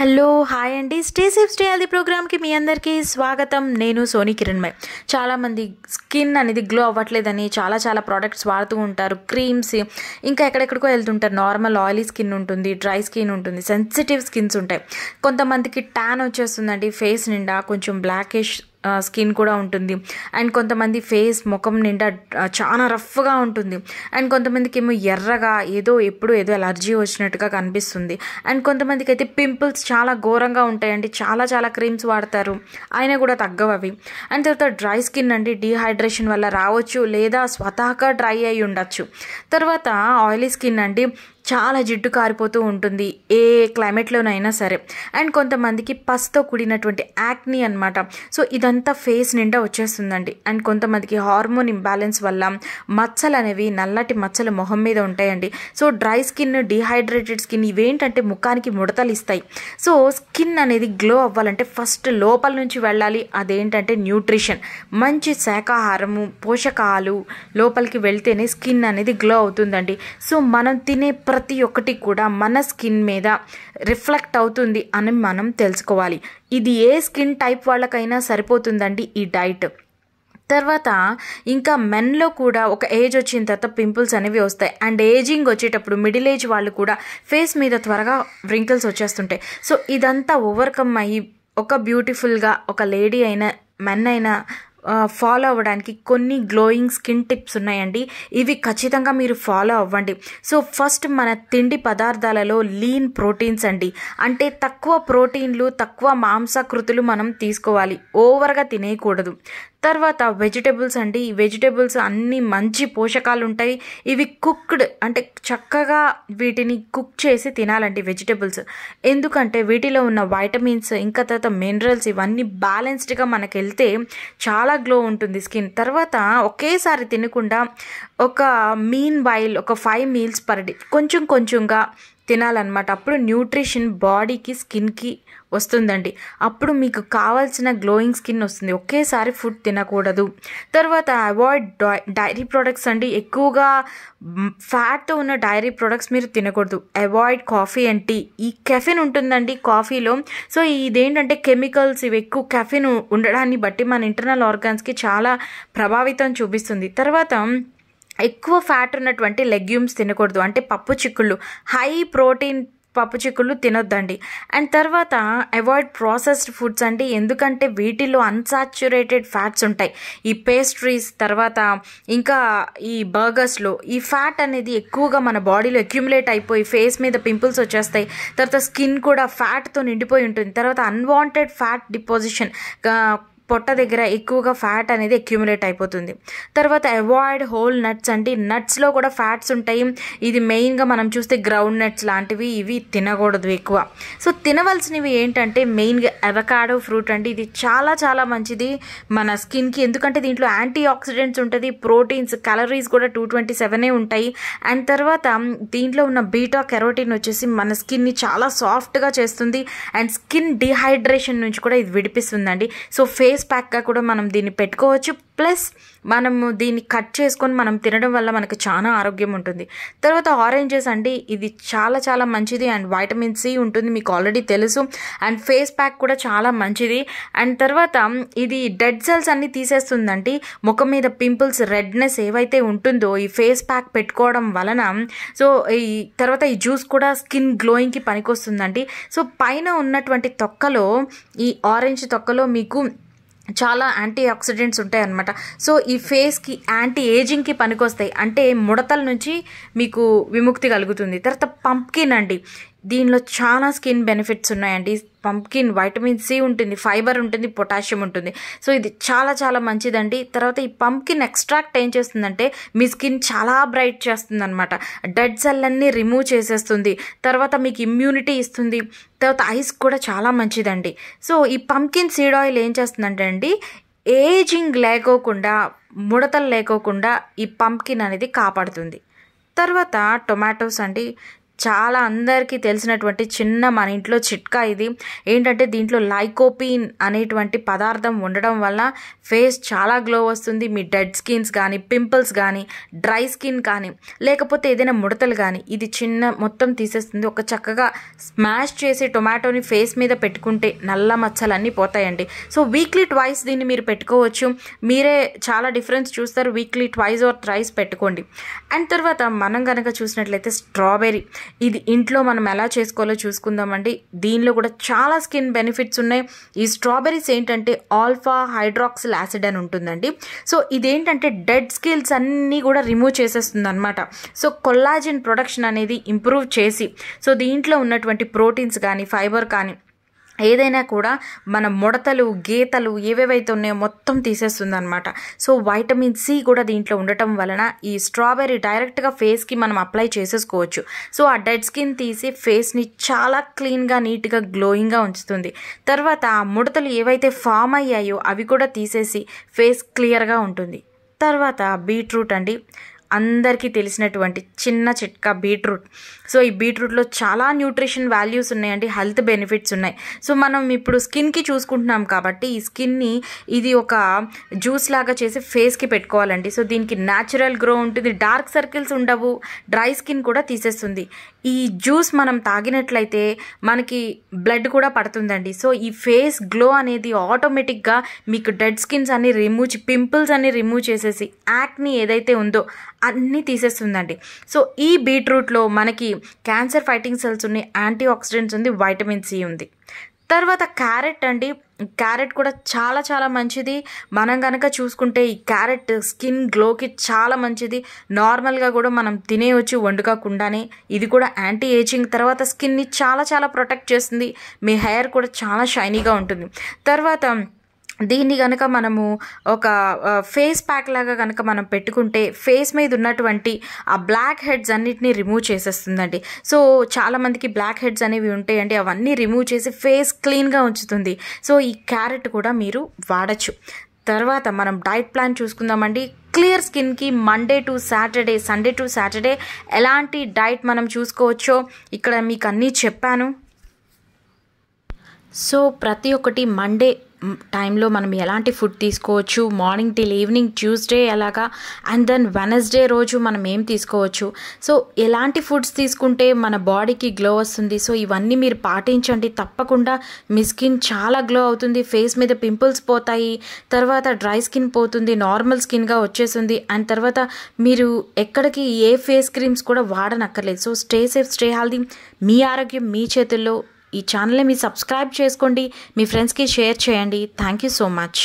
hello hi అండి stay safe stay healthy ప్రోగ్రామ్కి మీ అందరికీ స్వాగతం నేను సోని మై చాలామంది స్కిన్ అనేది గ్లో అవ్వట్లేదని చాలా చాలా ప్రోడక్ట్స్ వాడుతూ ఉంటారు క్రీమ్స్ ఇంకా ఎక్కడెక్కడికో వెళ్తుంటారు నార్మల్ ఆయిలీ స్కిన్ ఉంటుంది డ్రై స్కిన్ ఉంటుంది సెన్సిటివ్ స్కిన్స్ ఉంటాయి కొంతమందికి ట్యాన్ వచ్చేస్తుందండి ఫేస్ నిండా కొంచెం బ్లాకిష్ స్కిన్ కూడా ఉంటుంది అండ్ కొంతమంది ఫేస్ ముఖం నిండా చాలా రఫ్గా ఉంటుంది అండ్ కొంతమందికి ఏమో ఎర్రగా ఏదో ఎప్పుడు ఏదో ఎలర్జీ వచ్చినట్టుగా కనిపిస్తుంది అండ్ కొంతమందికి అయితే పింపుల్స్ చాలా ఘోరంగా ఉంటాయండి చాలా చాలా క్రీమ్స్ వాడతారు అయినా కూడా తగ్గవవి అండ్ తర్వాత డ్రై స్కిన్ అండి డీహైడ్రేషన్ వల్ల రావచ్చు లేదా స్వతహగా డ్రై అయి ఉండొచ్చు తర్వాత ఆయిలీ స్కిన్ అండి చాలా జిడ్డు కారిపోతూ ఉంటుంది ఏ క్లైమేట్లోనైనా సరే అండ్ కొంతమందికి పస్తో కూడినటువంటి యాక్ని అనమాట సో ఇదంతా ఫేస్ నిండా వచ్చేస్తుందండి అండ్ కొంతమందికి హార్మోన్ ఇంబ్యాలెన్స్ వల్ల మచ్చలు అనేవి నల్లటి మచ్చలు మొహం మీద ఉంటాయండి so dry skin dehydrated skin ఇవేంటంటే ముఖానికి ముడతలు ఇస్తాయి సో స్కిన్ అనేది గ్లో అవ్వాలంటే ఫస్ట్ లోపల నుంచి వెళ్ళాలి అదేంటంటే న్యూట్రిషన్ మంచి శాఖాహారము పోషకాలు లోపలికి వెళ్తేనే స్కిన్ అనేది గ్లో అవుతుందండి సో మనం తినే ప్ర ప్రతి ఒక్కటి కూడా మన స్కిన్ మీద రిఫ్లెక్ట్ అవుతుంది అని మనం తెలుసుకోవాలి ఇది ఏ స్కిన్ టైప్ వాళ్ళకైనా సరిపోతుందండి ఈ డైట్ తర్వాత ఇంకా మెన్లో కూడా ఒక ఏజ్ వచ్చిన తర్వాత పింపుల్స్ అనేవి వస్తాయి అండ్ ఏజింగ్ వచ్చేటప్పుడు మిడిల్ ఏజ్ వాళ్ళు కూడా ఫేస్ మీద త్వరగా వ్రింకిల్స్ వచ్చేస్తుంటాయి సో ఇదంతా ఓవర్కమ్ అయ్యి ఒక బ్యూటిఫుల్గా ఒక లేడీ అయినా మెన్ అయినా ఫాలో అవ్వడానికి కొన్ని గ్లోయింగ్ స్కిన్ టిప్స్ ఉన్నాయండి ఇవి ఖచ్చితంగా మీరు ఫాలో అవ్వండి సో ఫస్ట్ మన తిండి పదార్థాలలో లీన్ ప్రోటీన్స్ అండి అంటే తక్కువ ప్రోటీన్లు తక్కువ మాంసాకృతులు మనం తీసుకోవాలి ఓవర్గా తినేయకూడదు తర్వాత వెజిటేబుల్స్ అండి ఈ వెజిటేబుల్స్ అన్నీ మంచి పోషకాలు ఉంటాయి ఇవి కుక్డ్ అంటే చక్కగా వీటిని కుక్ చేసి తినాలండి వెజిటేబుల్స్ ఎందుకంటే వీటిలో ఉన్న వైటమిన్స్ ఇంకా తర్వాత మినరల్స్ ఇవన్నీ బ్యాలెన్స్డ్గా మనకు వెళ్తే చాలా గ్లో ఉంటుంది స్కిన్ తర్వాత ఒకేసారి తినకుండా ఒక మీన్ వైల్ ఒక ఫైవ్ మీల్స్ పర్ డే కొంచెం కొంచెంగా తినాలన్నమాట అప్పుడు న్యూట్రిషన్ బాడీకి స్కిన్కి వస్తుందండి అప్పుడు మీకు కావాల్సిన గ్లోయింగ్ స్కిన్ వస్తుంది ఒకేసారి ఫుడ్ తినకూడదు తర్వాత అవాయిడ్ డైరీ ప్రోడక్ట్స్ అండి ఎక్కువగా ఫ్యాట్తో ఉన్న డైరీ ప్రోడక్ట్స్ మీరు తినకూడదు అవాయిడ్ కాఫీ అంటే ఈ కెఫిన్ ఉంటుందండి కాఫీలో సో ఇదేంటంటే కెమికల్స్ ఇవి ఎక్కువ కెఫిన్ ఉండడాన్ని బట్టి మన ఇంటర్నల్ ఆర్గాన్స్కి చాలా ప్రభావితం చూపిస్తుంది తర్వాత ఎక్కువ ఫ్యాట్ ఉన్నటువంటి లెగ్యూమ్స్ తినకూడదు అంటే పప్పు చిక్కుళ్ళు హై ప్రోటీన్ పప్పు చిక్కుళ్ళు తినొద్దండి అండ్ తర్వాత అవాయిడ్ ప్రాసెస్డ్ ఫుడ్స్ అండి ఎందుకంటే వీటిలో అన్సాచ్యురేటెడ్ ఫ్యాట్స్ ఉంటాయి ఈ పేస్ట్రీస్ తర్వాత ఇంకా ఈ బర్గర్స్లో ఈ ఫ్యాట్ అనేది ఎక్కువగా మన బాడీలో అక్యుములేట్ అయిపోయి ఫేస్ మీద పింపుల్స్ వచ్చేస్తాయి తర్వాత స్కిన్ కూడా ఫ్యాట్తో నిండిపోయి ఉంటుంది తర్వాత అన్వాంటెడ్ ఫ్యాట్ డిపాజిషన్ పొట్ట దగ్గర ఎక్కువగా ఫ్యాట్ అనేది అక్యూములేట్ అయిపోతుంది తర్వాత అవాయిడ్ హోల్ నట్స్ అంటే నట్స్లో కూడా ఫ్యాట్స్ ఉంటాయి ఇది మెయిన్గా మనం చూస్తే గ్రౌండ్ నట్స్ లాంటివి ఇవి తినకూడదు ఎక్కువ సో తినవలసినవి ఏంటంటే మెయిన్గా అవకాడో ఫ్రూట్ అండి ఇది చాలా చాలా మంచిది మన స్కిన్కి ఎందుకంటే దీంట్లో యాంటీ ఆక్సిడెంట్స్ ఉంటుంది ప్రోటీన్స్ కలరీస్ కూడా టూ ట్వంటీ సెవెనే ఉంటాయి అండ్ తర్వాత దీంట్లో ఉన్న బీటా కెరోటిన్ వచ్చేసి మన స్కిన్ని చాలా సాఫ్ట్గా చేస్తుంది అండ్ స్కిన్ డిహైడ్రేషన్ నుంచి కూడా ఇది విడిపిస్తుందండి సో ఫేస్ ఫేస్ ప్యాక్గా కూడా మనం దీన్ని పెట్టుకోవచ్చు ప్లస్ మనము దీన్ని కట్ చేసుకొని మనం తినడం వల్ల మనకు చాలా ఆరోగ్యం ఉంటుంది తర్వాత ఆరెంజెస్ అండి ఇది చాలా చాలా మంచిది అండ్ వైటమిన్ సి ఉంటుంది మీకు ఆల్రెడీ తెలుసు అండ్ ఫేస్ ప్యాక్ కూడా చాలా మంచిది అండ్ తర్వాత ఇది డెడ్ సెల్స్ అన్నీ తీసేస్తుందండి ముఖం మీద పింపుల్స్ రెడ్నెస్ ఏవైతే ఉంటుందో ఈ ఫేస్ ప్యాక్ పెట్టుకోవడం వలన సో ఈ తర్వాత ఈ జ్యూస్ కూడా స్కిన్ గ్లోయింగ్కి పనికొస్తుందండి సో పైన ఉన్నటువంటి తొక్కలో ఈ ఆరెంజ్ తొక్కలో మీకు చాలా యాంటీ ఆక్సిడెంట్స్ ఉంటాయన్నమాట సో ఈ ఫేస్కి యాంటీ ఏజింగ్కి పనికొస్తాయి అంటే ముడతల నుంచి మీకు విముక్తి కలుగుతుంది తర్వాత పంప్కిన్ అండి దీనిలో చాలా స్కిన్ బెనిఫిట్స్ ఉన్నాయండి పంప్కిన్ వైటమిన్ సి ఉంటుంది ఫైబర్ ఉంటుంది పొటాషియం ఉంటుంది సో ఇది చాలా చాలా మంచిదండి తర్వాత ఈ పంప్కిన్ ఎక్స్ట్రాక్ట్ ఏం చేస్తుందంటే మీ స్కిన్ చాలా బ్రైట్ చేస్తుంది అనమాట డెడ్ అన్నీ రిమూవ్ చేసేస్తుంది తర్వాత మీకు ఇమ్యూనిటీ ఇస్తుంది తర్వాత ఐస్ కూడా చాలా మంచిదండి సో ఈ పంప్కిన్ సీడ్ ఆయిల్ ఏం చేస్తుందంటే అండి ఏజింగ్ లేకోకుండా ముడతలు లేకోకుండా ఈ పంప్కిన్ అనేది కాపాడుతుంది తర్వాత టొమాటోస్ అండి చాలా అందరికీ తెలిసినటువంటి చిన్న మన ఇంట్లో చిట్కా ఇది ఏంటంటే దీంట్లో లైకోపీన్ అనేటువంటి పదార్థం ఉండడం వల్ల ఫేస్ చాలా గ్లో వస్తుంది మీ డెడ్ స్కిన్స్ కానీ పింపుల్స్ కానీ డ్రై స్కిన్ కానీ లేకపోతే ఏదైనా ముడతలు కానీ ఇది చిన్న మొత్తం తీసేస్తుంది ఒక చక్కగా స్మాష్ చేసి టొమాటోని ఫేస్ మీద పెట్టుకుంటే నల్ల మచ్చలన్నీ పోతాయండి సో వీక్లీ ట్వైస్ దీన్ని మీరు పెట్టుకోవచ్చు మీరే చాలా డిఫరెన్స్ చూస్తారు వీక్లీ ట్వైస్ ఆర్ ట్రైస్ పెట్టుకోండి అండ్ తర్వాత మనం కనుక చూసినట్లయితే స్ట్రాబెరీ ఇది ఇంట్లో మనం ఎలా చేసుకోవాలో చూసుకుందామండి దీనిలో కూడా చాలా స్కిన్ బెనిఫిట్స్ ఉన్నాయి ఈ స్ట్రాబెరీస్ ఏంటంటే ఆల్ఫా హైడ్రాక్సిల్ యాసిడ్ అని ఉంటుందండి సో ఇదేంటంటే డెడ్ స్కిల్స్ అన్నీ కూడా రిమూవ్ చేసేస్తుంది అనమాట సో కొల్లాజిన్ ప్రొడక్షన్ అనేది ఇంప్రూవ్ చేసి సో దీంట్లో ఉన్నటువంటి ప్రోటీన్స్ కానీ ఫైబర్ కానీ ఏదైనా కూడా మన ముడతలు గీతలు ఏవేవైతే ఉన్నాయో మొత్తం తీసేస్తుంది అనమాట సో వైటమిన్ సి కూడా దీంట్లో ఉండటం వలన ఈ స్ట్రాబెర్రీ డైరెక్ట్గా ఫేస్కి మనం అప్లై చేసేసుకోవచ్చు సో ఆ డెడ్ స్కిన్ తీసి ఫేస్ని చాలా క్లీన్గా నీట్గా గ్లోయింగ్గా ఉంచుతుంది తర్వాత ఆ ముడతలు ఏవైతే ఫామ్ అయ్యాయో అవి కూడా తీసేసి ఫేస్ క్లియర్గా ఉంటుంది తర్వాత బీట్రూట్ అండి అందరికీ తెలిసినటువంటి చిన్న చిట్కా బీట్రూట్ సో ఈ బీట్రూట్లో చాలా న్యూట్రిషన్ వాల్యూస్ ఉన్నాయండి హెల్త్ బెనిఫిట్స్ ఉన్నాయి సో మనం ఇప్పుడు స్కిన్కి చూసుకుంటున్నాం కాబట్టి ఈ స్కిన్ని ఇది ఒక జ్యూస్ లాగా చేసి ఫేస్కి పెట్టుకోవాలండి సో దీనికి న్యాచురల్ గ్రో ఉంటుంది డార్క్ సర్కిల్స్ ఉండవు డ్రై స్కిన్ కూడా తీసేస్తుంది ఈ జ్యూస్ మనం తాగినట్లయితే మనకి బ్లడ్ కూడా పడుతుందండి సో ఈ ఫేస్ గ్లో అనేది ఆటోమేటిక్గా మీకు డెడ్ స్కిన్స్ అన్ని రిమూవ్ పింపుల్స్ అన్ని రిమూవ్ చేసేసి యాక్ని ఏదైతే ఉందో అన్నీ తీసేస్తుందండి సో ఈ బీట్రూట్లో మనకి క్యాన్సర్ ఫైటింగ్ సెల్స్ ఉన్నాయి యాంటీ ఆక్సిడెంట్స్ ఉంది వైటమిన్ సి ఉంది తర్వాత క్యారెట్ అండి క్యారెట్ కూడా చాలా చాలా మంచిది మనం కనుక చూసుకుంటే ఈ క్యారెట్ స్కిన్ గ్లోకి చాలా మంచిది నార్మల్గా కూడా మనం తినేయచ్చు వండుకోకుండానే ఇది కూడా యాంటీ ఏజింగ్ తర్వాత స్కిన్ని చాలా చాలా ప్రొటెక్ట్ చేస్తుంది మీ హెయిర్ కూడా చాలా షైనీగా ఉంటుంది తర్వాత దీన్ని కనుక మనము ఒక ఫేస్ ప్యాక్ లాగా కనుక మనం పెట్టుకుంటే ఫేస్ మీద ఉన్నటువంటి ఆ బ్లాక్ హెడ్స్ అన్నిటిని రిమూవ్ చేసేస్తుందండి సో చాలామందికి బ్లాక్ హెడ్స్ అనేవి ఉంటాయండి అవన్నీ రిమూవ్ చేసి ఫేస్ క్లీన్గా ఉంచుతుంది సో ఈ క్యారెట్ కూడా మీరు వాడచ్చు తర్వాత మనం డైట్ ప్లాన్ చూసుకుందామండి క్లియర్ స్కిన్కి Monday to Saturday Sunday to Saturday ఎలాంటి డైట్ మనం చూసుకోవచ్చో ఇక్కడ మీకు అన్నీ చెప్పాను సో ప్రతి ఒక్కటి మండే టైంలో మనం ఎలాంటి ఫుడ్ తీసుకోవచ్చు మార్నింగ్ టిల్ ఈవినింగ్ ట్యూస్డే ఎలాగా అండ్ దెన్ వెనస్డే రోజు మనం ఏం తీసుకోవచ్చు సో ఎలాంటి ఫుడ్స్ తీసుకుంటే మన బాడీకి గ్లో వస్తుంది సో ఇవన్నీ మీరు పాటించండి తప్పకుండా మీ స్కిన్ చాలా గ్లో అవుతుంది ఫేస్ మీద పింపుల్స్ పోతాయి తర్వాత డ్రై స్కిన్ పోతుంది నార్మల్ స్కిన్గా వచ్చేస్తుంది అండ్ తర్వాత మీరు ఎక్కడికి ఏ ఫేస్ క్రీమ్స్ కూడా వాడనక్కర్లేదు so stay safe stay healthy మీ ఆరోగ్యం మీ చేతుల్లో ఈ ఛానల్ని మీరు సబ్స్క్రైబ్ చేసుకోండి మీ ఫ్రెండ్స్కి షేర్ చేయండి థ్యాంక్ యూ సో మచ్